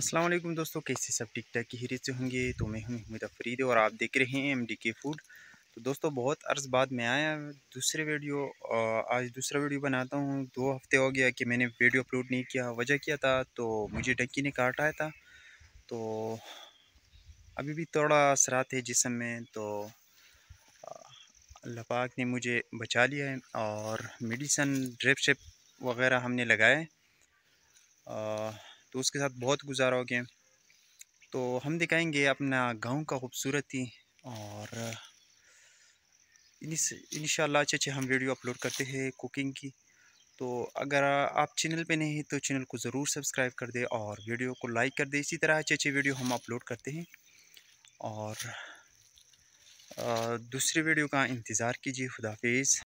अस्सलाम वालेकुम दोस्तों कैसे सब ठीक ठाक की हिरत से होंगे तो मैं हूँ हमिद फरीद और आप देख रहे हैं एम डी के फूड तो दोस्तों बहुत अर्ज बाद मैं आया दूसरे वीडियो आज दूसरा वीडियो बनाता हूँ दो हफ्ते हो गया कि मैंने वीडियो अपलोड नहीं किया वजह किया था तो मुझे डंकी ने काटाया था तो अभी भी थोड़ा असरात है जिसम में तो अल्लाह पाक ने मुझे बचा लिया है और मेडिसन ड्रेप शिप वगैरह हमने लगाए तो उसके साथ बहुत गुजारा हो गया तो हम दिखाएंगे अपना गांव का खूबसूरती और इन शाला अच्छे अच्छे हम वीडियो अपलोड करते हैं कुकिंग की तो अगर आप चैनल पे नहीं हैं तो चैनल को ज़रूर सब्सक्राइब कर दें और वीडियो को लाइक कर दें इसी तरह अच्छे अच्छे वीडियो हम अपलोड करते हैं और दूसरे वीडियो का इंतज़ार कीजिए खुदाफिज़